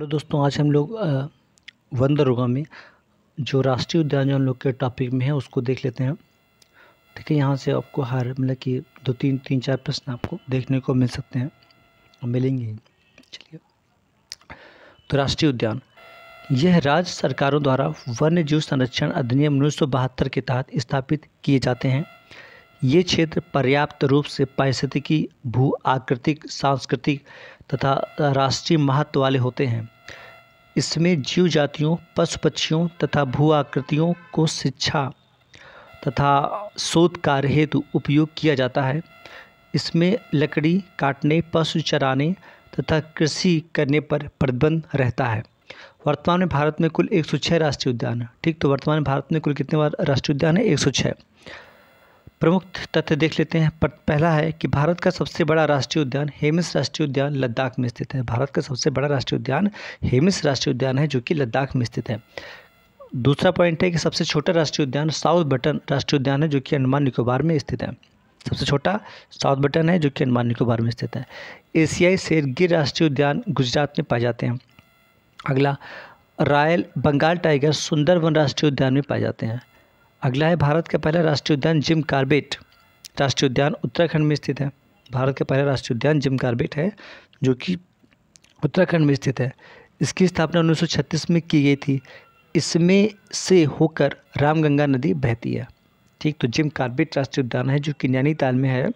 hello दोस्तों आज हम लोग वंदरुगा में जो राष्ट्रीय उद्यान जो हम लोग के टॉपिक में है उसको देख लेते हैं ठीक है यहाँ से आपको हर मतलब कि दो तीन तीन चार प्रश्न आपको देखने को मिल सकते हैं मिलेंगे चलिए तो राष्ट्रीय उद्यान यह राज्य सरकारों द्वारा वन्य जीव संरक्षण अधिनियम उन्नीस के तहत स्थापित किए जाते हैं ये क्षेत्र पर्याप्त रूप से पारिस्थितिकी भू आकृतिक सांस्कृतिक तथा राष्ट्रीय महत्व वाले होते हैं इसमें जीव जातियों पशु पक्षियों तथा भू आकृतियों को शिक्षा तथा शोध कार्य हेतु उपयोग किया जाता है इसमें लकड़ी काटने पशु चराने तथा कृषि करने पर प्रतिबंध रहता है वर्तमान में भारत में कुल 106 राष्ट्रीय उद्यान है ठीक तो वर्तमान में भारत में कुल कितने बार राष्ट्रीय उद्यान है 106 प्रमुख तथ्य देख लेते हैं पर पहला है कि भारत का सबसे बड़ा राष्ट्रीय उद्यान हेमिस राष्ट्रीय उद्यान लद्दाख में स्थित है भारत का सबसे बड़ा राष्ट्रीय उद्यान हेमिस राष्ट्रीय उद्यान है जो कि लद्दाख में स्थित है दूसरा पॉइंट है कि सबसे छोटा राष्ट्रीय उद्यान साउथ बटन राष्ट्रीय उद्यान है जो कि अंडमान निकोबार में स्थित है सबसे छोटा साउथ बटन है जो कि अंडमान निकोबार में स्थित है एशियाई शेरगिर राष्ट्रीय उद्यान गुजरात में पाए जाते हैं अगला रायल बंगाल टाइगर सुंदरवन राष्ट्रीय उद्यान में पाए जाते हैं अगला है भारत का पहला राष्ट्रीय उद्यान जिम कार्बेट राष्ट्रीय उद्यान उत्तराखंड में स्थित है भारत का पहला राष्ट्रीय उद्यान जिम कार्बेट है जो कि उत्तराखंड में स्थित है इसकी स्थापना उन्नीस में की गई थी इसमें से होकर रामगंगा नदी बहती है ठीक तो जिम कार्बेट राष्ट्रीय उद्यान है जो कि नैनीताल में है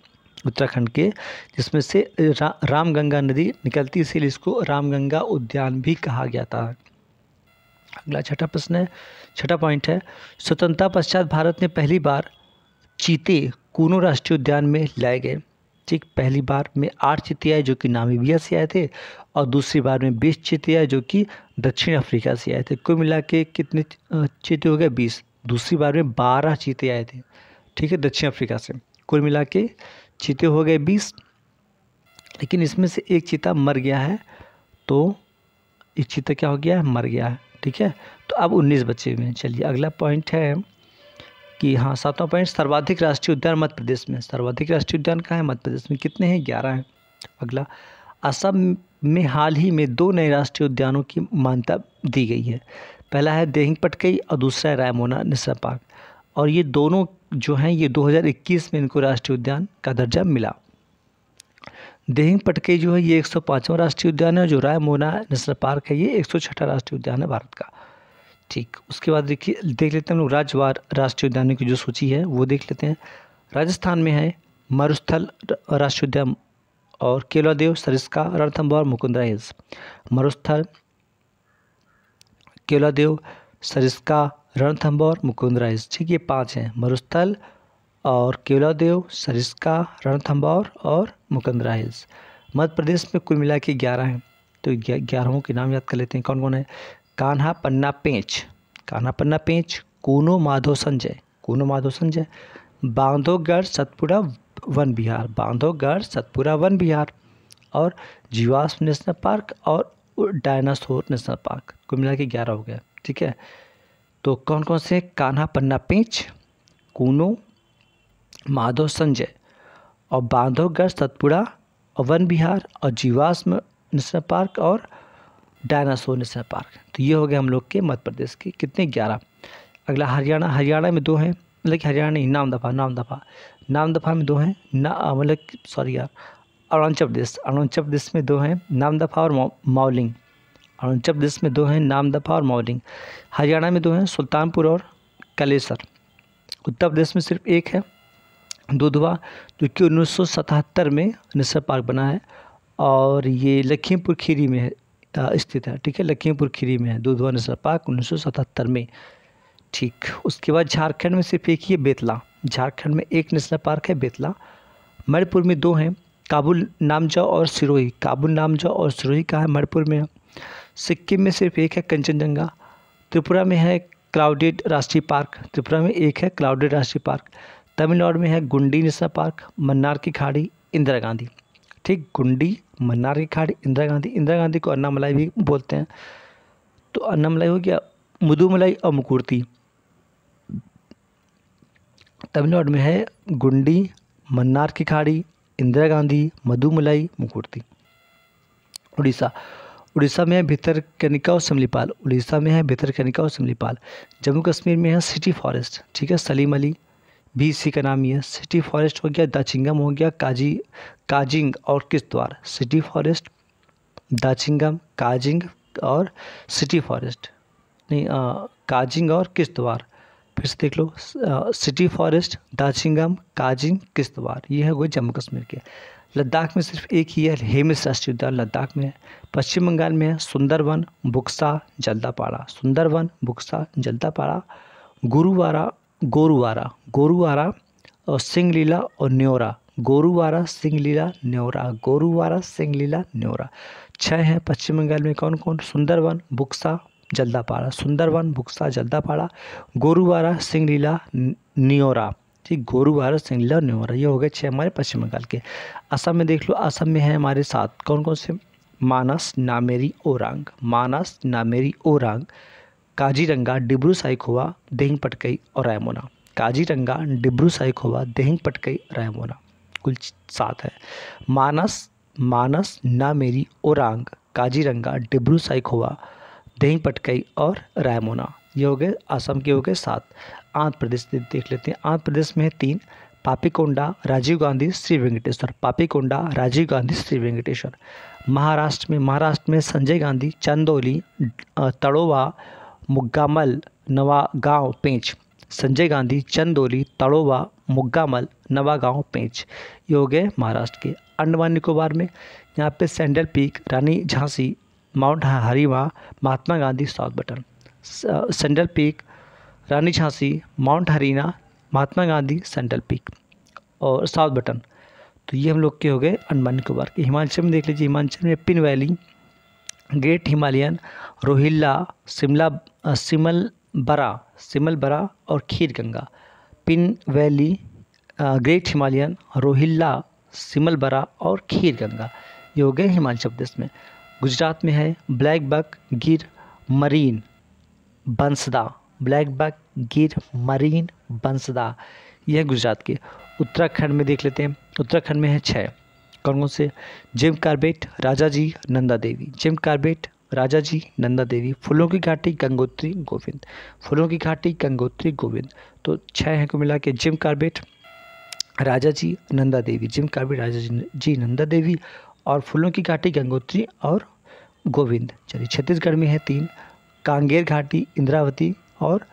उत्तराखंड के जिसमें से रा, रामगंगा नदी निकलती इसीलिए इसको रामगंगा उद्यान भी कहा गया था अगला छठा प्रश्न है छठा पॉइंट है स्वतंत्रता पश्चात भारत में पहली बार चीते कूनो राष्ट्रीय उद्यान में लाए गए ठीक पहली बार में आठ चीते आए जो कि नामीबिया से आए थे और दूसरी बार में बीस चीते आए जो कि दक्षिण अफ्रीका से आए थे कुल मिला के कितने चीते हो गए बीस दूसरी बार में बारह चीते आए थे ठीक है दक्षिण अफ्रीका से कुल मिला के चीते हो गए बीस लेकिन इसमें से एक चीता मर गया है तो एक चीता क्या हो गया है मर गया है ठीक है तो अब उन्नीस बच्चे हुए हैं चलिए अगला पॉइंट है कि हाँ सातवां पॉइंट सर्वाधिक राष्ट्रीय उद्यान मध्य प्रदेश में सर्वाधिक राष्ट्रीय उद्यान कहाँ है मध्य प्रदेश में कितने हैं ग्यारह हैं अगला असम में हाल ही में दो नए राष्ट्रीय उद्यानों की मान्यता दी गई है पहला है देहिंग पटकई और दूसरा है रायमोना निसरा पार्क और ये दोनों जो हैं ये 2021 में इनको राष्ट्रीय उद्यान का दर्जा मिला देहिंग पटके जो है ये एक सौ पाँचवा राष्ट्रीय उद्यान है जो रायमोना नेशनल पार्क है ये एक सौ छठा राष्ट्रीय उद्यान है भारत का ठीक उसके बाद देखिए देख लेते हैं हम लोग राजवार राष्ट्रीय उद्यानों की जो सूची है वो देख लेते हैं राजस्थान में है मरुस्थल राष्ट्रीय उद्यान और केलादेव सरिस्का रणथम्बोर मुकुंदरा हिल्स मरुस्थल केलादेव सरिस्का रणथम्बोर मुकुंदरा हिल्स ठीक ये पाँच हैं मरुस्थल और केवलादेव सरिस्का रणथम्बौर और मुकंदरा हिल्स मध्य प्रदेश में कुल मिला के ग्यारह हैं तो ग्यारहों के नाम याद कर लेते हैं कौन कौन है कान्हा पन्ना पेंच कान्हा पन्ना पेंच कोनो माधो संजय कोनो माधो संजय बांधोगढ़ सतपुरा वन बिहार बांधोगढ़ सतपुरा वन बिहार और जीवाश्म नेशनल पार्क और डायनासोर नेशनल पार्क कुल मिला के ग्यारह हो गया ठीक है तो कौन कौन से कान्हा पन्ना पेंच कूनो माधव संजय और बांधवगढ़ सतपुड़ा और वन विहार और जीवाश्म नेशनल पार्क और डायनासोर नेशनल पार्क तो ये हो गए हम लोग के मध्य प्रदेश के कितने ग्यारह अगला हरियाणा हरियाणा में दो हैं मतलब कि हरियाणा नहीं नाम दफ़ा नाम दफ़ा नाम दफ़ा में दो हैं ना मतलब सॉरी यार अरुणाचल प्रदेश अरुणाचल प्रदेश में दो हैं नाम दफ़ा और माउलिंग अरुणाचल प्रदेश में दो हैं नाम दफ़ा और माउलिंग हरियाणा में दो हैं सुल्तानपुर और कलेसर उत्तर प्रदेश में सिर्फ एक है दुधवा जो कि उन्नीस में नेशनल पार्क बना है और ये लखीमपुर खीरी में स्थित है ठीक है लखीमपुर खीरी में है दुधवा नेशनल पार्क उन्नीस में ठीक उसके बाद झारखंड में सिर्फ एक ही है बेतला झारखंड में एक नेशनल पार्क है बेतला मणिपुर में दो हैं काबुल नामजा और सिरोही काबुल नामजा और सिरोही का है मणिपुर में सिक्किम में सिर्फ एक है कंचनजंगा त्रिपुरा में है क्लाउडेड राष्ट्रीय पार्क त्रिपुरा में एक है क्लाउडेड राष्ट्रीय पार्क तमिलनाडु में है गुंडी नेशनल पार्क मन्नार की खाड़ी इंदिरा गांधी ठीक गुंडी मन्नार की खाड़ी इंदिरा गांधी इंदिरा गांधी को अन्नामलाई भी बोलते हैं तो अन्नामलाई हो गया मुदुमलाई और मुकुर्ती तमिलनाडु में है गुंडी मन्नार की खाड़ी इंदिरा गांधी मधुमलाई मुकुर्ती उड़ीसा उड़ीसा में है कनिका और समलीपाल उड़ीसा में है कनिका और समलीपाल जम्मू कश्मीर में है सिटी फॉरेस्ट ठीक है सलीम अली भी इसी का नाम ही है सिटी फॉरेस्ट हो गया दाचिंगम हो गया काजी काजिंग और किश्तवाड़ सिटी फॉरेस्ट दाचिंगम काजिंग और सिटी फॉरेस्ट नहीं आ, काजिंग और किश्तवाड़ फिर से देख लो सिटी फॉरेस्ट दाचिंगम काजिंग किश्तवाड़ ये है वो जम्मू कश्मीर के लद्दाख में सिर्फ एक ही है हेमिस राष्ट्रीय उद्यान लद्दाख में है पश्चिम बंगाल में है सुंदरवन बुक्सा जल्दापाड़ा सुंदरवन बुक्सा जल्दापाड़ा गुरुवारा गोरुवारा गोरुवारा और सिंगलीला और न्योरा गोरुवारा सिंगलीला न्योरा गोरुवारा सिंगलीला न्योरा छः हैं पश्चिम बंगाल में कौन कौन सुंदरवन बुक्सा जल्दापाड़ा सुंदरवन बुक्सा जल्दापाड़ा गोरुवारा सिंगलीला न्योरा ठीक गोरुवारा सिंगलीला न्योरा ये हो गए छः हमारे पश्चिम बंगाल के असम में देख लो असम में है हमारे साथ कौन कौन से मानस नामेरी ओरांग मानस नामेरी ओरांग काजीरंगा डिब्रू साइकोवा देहिंग पटकई और रायमोना काजीरंगा डिब्रू साइकोवा देहिंग पटकई रायमोना कुल सात है मानस मानस ना मेरी ओरांग काजीरंगा डिब्रू साइकोवा देहिंग पटकई और रायमोना ये हो गए असम के हो गए सात आंध्र प्रदेश देख लेते हैं आंध्र प्रदेश में है तीन पापीकोंडा राजीव गांधी श्री वेंकटेश्वर पापीकोंडा राजीव गांधी श्री वेंकटेश्वर महाराष्ट्र में महाराष्ट्र में संजय गांधी चंदौली तड़ोवा मुग्गामल नवागांव पेंच संजय गांधी चंदोली तड़ोबा मुग्गामल नवागांव पेंच ये हो गए महाराष्ट्र के अंडमान निकोबार में यहाँ पे saddle peak Rani Jhansi mount Harriet Mahatma Gandhi south button saddle peak Rani Jhansi mount Harriet Mahatma Gandhi saddle peak और साउथ बटन तो ये हम लोग के हो गए अंडमान निकोबार के हिमाचल में देख लीजिए हिमाचल में Pin valley great Himalayan Rohilla Shimla Simbalbara Simbalbara और Khirganga Pin valley great Himalayan Rohilla Simbalbara और खीर गंगा ये हो गए हिमाचल प्रदेश में गुजरात में है ब्लैक बक गिर मरीन बंसदा ब्लैक बक गिर मरीन बंसदा यह गुजरात के उत्तराखंड में देख लेते हैं उत्तराखंड में है छः कौन से Jim Corbett Rajaji Nanda Devi Jim Corbett Rajaji Nanda Devi फूलों की घाटी गंगोत्री गोविंद फूलों की घाटी गंगोत्री गोविंद तो छः हैं को मिला के Jim Corbett Rajaji Nanda Devi Jim Corbett Rajaji Nanda Devi और फूलों की घाटी गंगोत्री और गोविंद चलिए छत्तीसगढ़ में है तीन कांगेर घाटी इंद्रावती और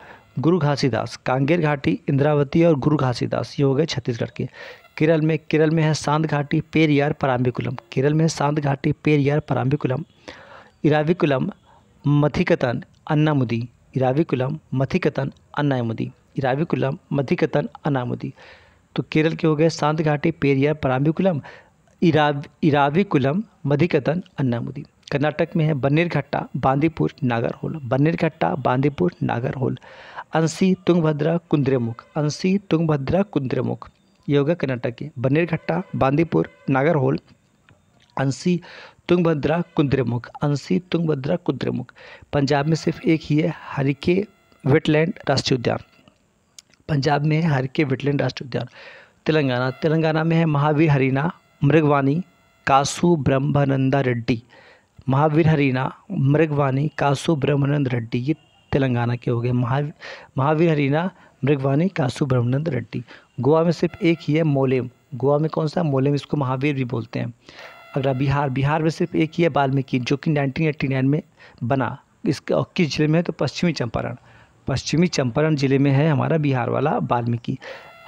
गुरु घासीदास कांगेर घाटी इंद्रावती और गुरु घासीदास ये हो गए छत्तीसगढ़ के केरल में केरल में है सांध घाटी पेरियार पराम्बिकुलम केरल में सांध घाटी पेरियार पराम्बिकुलम इराविकुलम मथिकतन अन्नामुदी इराविकुलम मथिकतन अन्नामुदी इराविकुलम मथिकतन अन्नामुदी तो केरल के हो गए सांध घाटी पेरियार पराम्बिकुलम इराव इराविकुलम मधिकतन अन्नामुदी कर्नाटक में है बन्नेरघट्टा बांदीपुर नागरहोल बन्नेरघट्टा बांदीपुर नागरहोल अंसी तुंगभद्रा कुंद्रेमुख अंसी तुंगभद्रा कुंद्रेमुख ये होगा कर्नाटक के बनेरघट्टा बांदीपुर नागरहोल अंसी तुंगभद्रा कुंद्रेमुख अंसी तुंगभद्रा कुंद्रेमुख पंजाब में सिर्फ एक ही है हरिके वेटलैंड राष्ट्रीय उद्यान पंजाब में है हरिके वेटलैंड राष्ट्रीय उद्यान तेलंगाना तेलंगाना में है महावीर हरीना मृगवानी कासु ब्रह्मानंदा रेड्डी महावीर हरीना मृगवानी कासु ब्रह्मानंद रेड्डी ये तेलंगाना के हो गए महावीर महावीर हरीना मृगवानी कासु ब्रह्मानंद रेड्डी गोवा में सिर्फ एक ही है मोलेम गोवा में कौन सा मोलेम इसको महावीर भी बोलते हैं अगला बिहार बिहार में सिर्फ एक ही है वाल्मीकि जो कि नाइन में बना इस किस जिले में है तो पश्चिमी चंपारण पश्चिमी चंपारण जिले में है हमारा बिहार वाला वाल्मीकि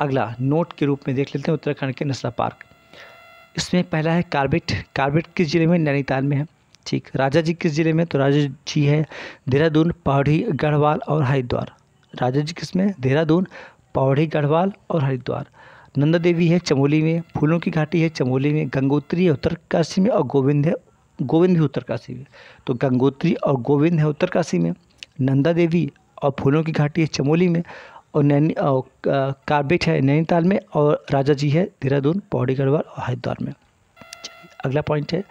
अगला नोट के रूप में देख लेते हैं उत्तराखंड के नस्ला पार्क इसमें पहला है कार्बेट कार्बेट किस जिले में नैनीताल में है ठीक राजा जी किस जिले में तो राजा जी है देहरादून पहाड़ी गढ़वाल और हरिद्वार राजा जी किस में देहरादून पावड़ी गढ़वाल और हरिद्वार नंदा देवी है चमोली में फूलों की घाटी है चमोली में गंगोत्री है उत्तरकाशी में और गोविंद है गोविंद भी उत्तरकाशी में तो गंगोत्री और गोविंद है उत्तरकाशी में नंदा देवी और फूलों की घाटी है चमोली में और नैनी कार्बेट है नैनीताल में और राजा जी है देहरादून पौड़ी गढ़वाल और हरिद्वार में अगला पॉइंट है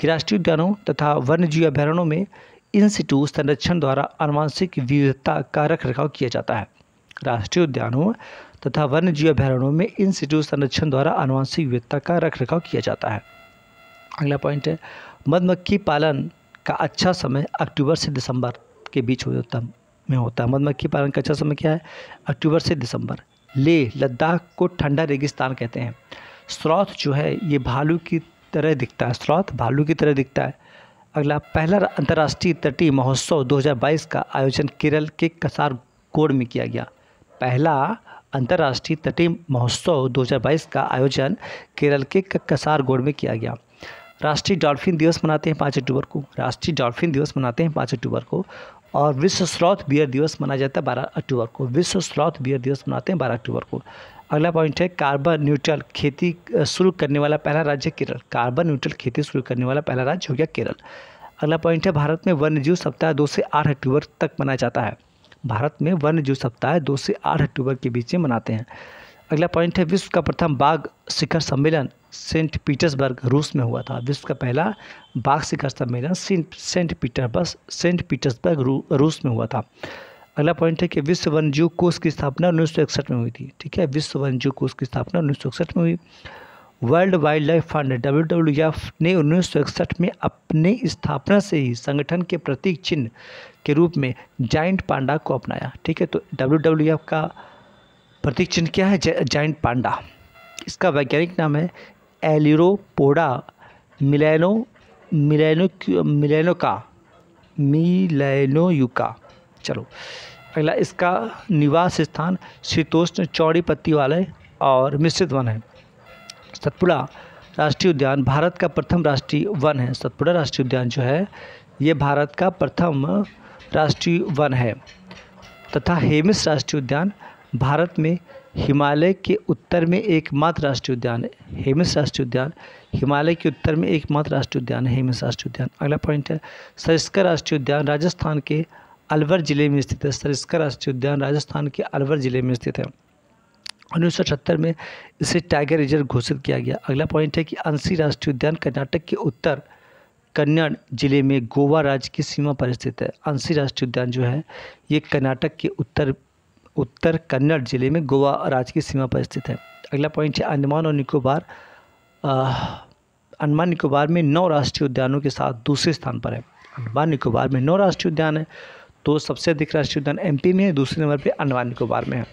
कि राष्ट्रीय उद्यानों तथा वन्य जीव अभ्यारण्यों में इन सिटू संरक्षण द्वारा अनुवांशिक विविधता का रख रखाव किया जाता है राष्ट्रीय उद्यानों तथा वन्य जीव अभ्यारण्यों में इन सिटी संरक्षण द्वारा आनुवंशिक विविधता का रख रखाव किया जाता है अगला पॉइंट है मधुमक्खी पालन का अच्छा समय अक्टूबर से दिसंबर के बीच होता में होता है मधुमक्खी पालन का अच्छा समय क्या है अक्टूबर से दिसंबर ले लद्दाख को ठंडा रेगिस्तान कहते हैं स्रोत जो है ये भालू की तरह दिखता है स्रोत भालू की तरह दिखता है अगला पहला अंतर्राष्ट्रीय तटीय महोत्सव 2022 का आयोजन केरल के कसारगोड में किया गया पहला अंतर्राष्ट्रीय तटीय महोत्सव 2022 का आयोजन केरल के कसारगोड में किया गया राष्ट्रीय डॉल्फिन दिवस मनाते हैं पाँच अक्टूबर को राष्ट्रीय डॉल्फिन दिवस मनाते हैं पाँच अक्टूबर को और विश्व स्लॉथ बियर दिवस मनाया जाता है बारह अक्टूबर को विश्व स्लॉथ बियर दिवस मनाते हैं बारह अक्टूबर को अगला पॉइंट है कार्बन न्यूट्रल खेती शुरू करने वाला पहला राज्य केरल कार्बन न्यूट्रल खेती शुरू करने वाला पहला राज्य हो गया केरल अगला पॉइंट है भारत में वन्यजीव सप्ताह दो से आठ अक्टूबर तक मनाया जाता है भारत में वन्य जीव सप्ताह दो से आठ अक्टूबर के बीच में मनाते हैं अगला पॉइंट है विश्व का प्रथम बाघ शिखर सम्मेलन सेंट पीटर्सबर्ग रूस में हुआ था विश्व का पहला बाघ शिखर सम्मेलन सेंट पीटर्स सेंट पीटर्सबर्ग रूस में हुआ था अगला पॉइंट है कि विश्व वन्य जीव कोष की स्थापना उन्नीस में हुई थी ठीक है विश्व वन्य जीव कोष की स्थापना उन्नीस में हुई world wildlife fund W W F ने उन्नीस में अपने स्थापना से ही संगठन के प्रतीक चिन्ह के रूप में जाइंट पांडा को अपनाया ठीक है तो डब्ल्यू डब्ल्यू एफ का प्रतीक चिन्ह क्या है जाइंट पांडा इसका वैज्ञानिक नाम है एलिरोपोडा मिलैनो मिलैनो मिलैनो का युका चलो अगला इसका निवास स्थान शीतोष्ण चौड़ी पत्ती वाले और मिश्रित वन है सतपुड़ा राष्ट्रीय उद्यान भारत का प्रथम राष्ट्रीय वन है सतपुड़ा राष्ट्रीय उद्यान जो है ये भारत का प्रथम राष्ट्रीय वन है तथा हेमिस राष्ट्रीय उद्यान भारत में हिमालय के उत्तर में एकमात्र राष्ट्रीय उद्यान है हेमिस राष्ट्रीय उद्यान हिमालय के उत्तर में एकमात्र राष्ट्रीय उद्यान है हेमिस राष्ट्रीय उद्यान अगला पॉइंट है सरिस्का राष्ट्रीय उद्यान राजस्थान के अलवर ज़िले में स्थित है सरिस्का राष्ट्रीय उद्यान राजस्थान के अलवर ज़िले में स्थित है उन्नीस में इसे टाइगर रिजर्व घोषित किया गया अगला पॉइंट है कि अंशी राष्ट्रीय उद्यान कर्नाटक के उत्तर कन्नड़ जिले में गोवा राज्य की सीमा पर स्थित है अंशी राष्ट्रीय उद्यान जो है ये कर्नाटक के उत्तर उत्तर कन्नड़ जिले में गोवा राज्य की सीमा पर स्थित है अगला पॉइंट है अंडमान और निकोबार अंडमान निकोबार में नौ राष्ट्रीय उद्यानों के साथ दूसरे स्थान पर है अंडमान निकोबार में नौ राष्ट्रीय उद्यान है तो सबसे अधिक राष्ट्रीय उद्यान एमपी में है दूसरे नंबर पर अंडमान निकोबार में है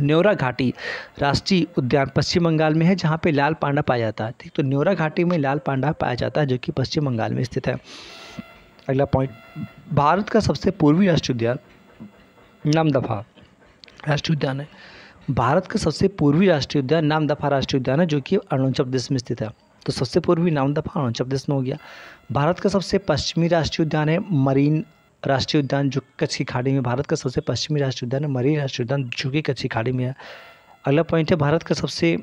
न्योरा घाटी राष्ट्रीय उद्यान पश्चिम बंगाल में है जहाँ पे लाल पांडा पाया जाता है ठीक तो न्योरा घाटी में लाल पांडा पाया जाता है जो कि पश्चिम बंगाल में स्थित है अगला पॉइंट भारत का सबसे पूर्वी राष्ट्रीय उद्यान नामदफा राष्ट्रीय उद्यान है भारत का सबसे पूर्वी राष्ट्रीय उद्यान नामदफा राष्ट्रीय उद्यान है जो कि अरुणाचल प्रदेश में स्थित है तो सबसे पूर्वी नामदफा अरुणाचल प्रदेश में हो गया भारत का सबसे पश्चिमी राष्ट्रीय उद्यान है मरीन राष्ट्रीय उद्यान जो कच्छ की खाड़ी में भारत का सबसे पश्चिमी राष्ट्रीय उद्यान है मरी राष्ट्रीय उद्यान जो कि कच्छ की खाड़ी में है अगला पॉइंट है भारत का सबसे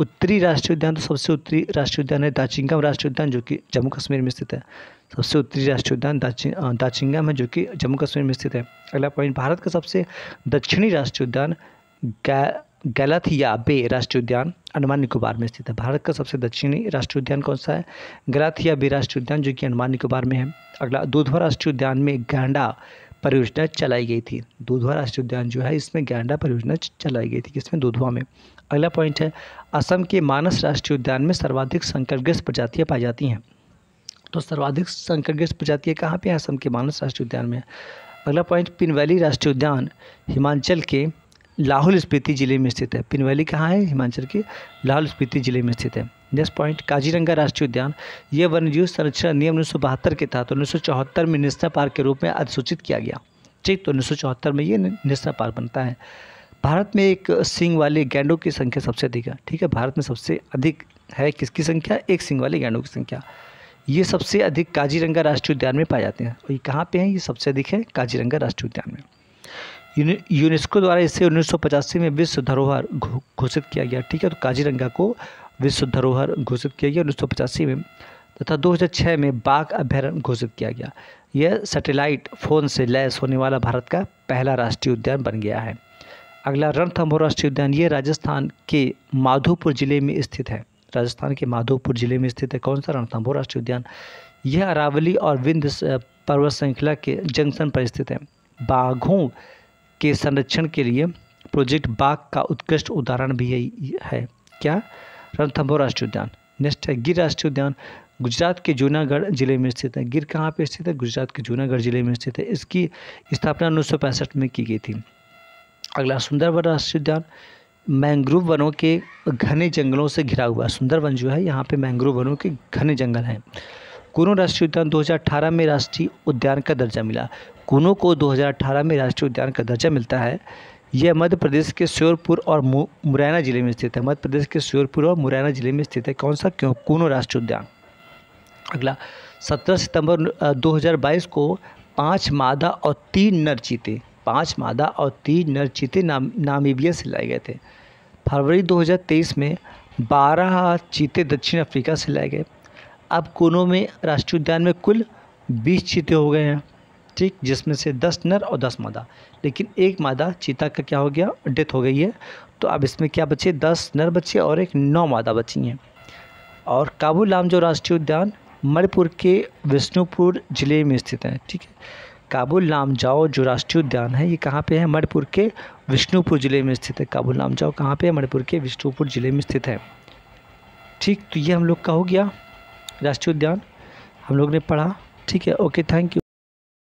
उत्तरी राष्ट्रीय उद्यान तो सबसे उत्तरी राष्ट्रीय उद्यान है दाचिंगम राष्ट्रीय उद्यान जो कि जम्मू कश्मीर में स्थित है सबसे उत्तरी राष्ट्रीय उद्यान दाचिंगम है जो कि जम्मू कश्मीर में स्थित है अगला पॉइंट भारत का सबसे दक्षिणी राष्ट्रीय उद्यान गै गलत या बे राष्ट्रीय उद्यान अंडमान निकोबार में स्थित है भारत का सबसे दक्षिणी राष्ट्रीय उद्यान कौन सा है गलत या बे राष्ट्रीय उद्यान जो कि अंडमान निकोबार में है अगला दूधवा राष्ट्रीय उद्यान में गैंडा परियोजना चलाई गई थी दूधवा राष्ट्रीय उद्यान जो है इसमें गैंडा परियोजना चलाई गई थी किसमें दूधवा में अगला पॉइंट है असम के मानस राष्ट्रीय उद्यान में सर्वाधिक संकटग्रस्त प्रजातियाँ पाई जाती हैं तो सर्वाधिक संकटग्रस्त प्रजातियाँ कहाँ पर हैं असम के मानस राष्ट्रीय उद्यान में अगला पॉइंट पिन वैली राष्ट्रीय उद्यान हिमाचल के लाहौल स्पीति जिले में स्थित है पिन वैली कहाँ है हिमाचल के लाहौल स्पीति जिले में स्थित है नेक्स्ट पॉइंट काजीरंगा राष्ट्रीय उद्यान ये वन्यजीव संरक्षण नियम उन्नीस सौ बहत्तर के तहत उन्नीस सौ चौहत्तर में नेशनल पार्क के रूप में अधिसूचित किया गया ठीक तो उन्नीस सौ चौहत्तर में ये नेशनल पार्क बनता है भारत में एक सिंग वाले गैंडों की संख्या सबसे अधिक है ठीक है भारत में सबसे अधिक है किसकी संख्या एक सिंग वाले गैंडों की संख्या ये सबसे अधिक काजीरंगा राष्ट्रीय उद्यान में पाए जाते हैं और ये कहाँ पे हैं ये सबसे अधिक है काजीरंगा राष्ट्रीय उद्यान में यूनेस्को द्वारा इसे उन्नीस में विश्व धरोहर घोषित किया गया ठीक है तो काजीरंगा को विश्व धरोहर घोषित किया गया उन्नीस में तथा 2006 में बाघ अभ्यारण्य घोषित किया गया यह सैटेलाइट फ़ोन से लैस होने वाला भारत का पहला राष्ट्रीय उद्यान बन गया है अगला रणथम्भौर राष्ट्रीय उद्यान ये राजस्थान के माधोपुर ज़िले में स्थित है राजस्थान के माधोपुर ज़िले में स्थित है कौन सा रणथम्भौर राष्ट्रीय उद्यान यह अरावली और विंध्य पर्वत श्रृंखला के जंक्शन पर स्थित है बाघों के संरक्षण के लिए प्रोजेक्ट बाघ का उत्कृष्ट उदाहरण भी है क्या रणथम्भौर राष्ट्रीय उद्यान नेक्स्ट है गिर राष्ट्रीय उद्यान गुजरात के जूनागढ़ जिले में स्थित है गिर कहाँ पर स्थित है गुजरात के जूनागढ़ जिले में स्थित है इसकी स्थापना उन्नीस में की गई थी अगला सुंदरवन राष्ट्रीय उद्यान मैंग्रोव वनों के घने जंगलों से घिरा हुआ सुंदरवन जो है यहाँ पे मैंग्रोव वनों के घने जंगल हैं कुनो राष्ट्रीय उद्यान 2018 में राष्ट्रीय उद्यान का दर्जा मिला कुनो को 2018 में राष्ट्रीय उद्यान का दर्जा मिलता है यह मध्य प्रदेश के श्योरपुर और मुरैना जिले में स्थित है मध्य प्रदेश के श्योरपुर और मुरैना जिले में स्थित है कौन सा क्यों कुनो राष्ट्रीय उद्यान अगला 17 सितंबर 2022 को पांच मादा और तीन नर चीते पांच मादा और तीन नर चीते नाम नामीबिया से लाए गए थे फरवरी 2023 में 12 चीते दक्षिण अफ्रीका से लाए गए अब कोनों में राष्ट्रीय उद्यान में कुल 20 चीते हो गए हैं ठीक जिसमें से दस नर और दस मादा लेकिन एक मादा चीता का क्या हो गया डेथ हो गई है तो अब इसमें क्या बचे दस नर बचे और एक नौ मादा बची हैं और काबूलाम जो राष्ट्रीय उद्यान मणिपुर के विष्णुपुर ज़िले में स्थित है ठीक है काबुल नाम जाओ जो राष्ट्रीय उद्यान है ये कहाँ पे है मणिपुर के विष्णुपुर ज़िले में स्थित है काबुल नाम जाओ कहाँ पे है मणिपुर के विष्णुपुर ज़िले में स्थित है ठीक तो ये हम लोग का हो गया राष्ट्रीय उद्यान हम लोग ने पढ़ा ठीक है ओके थैंक यू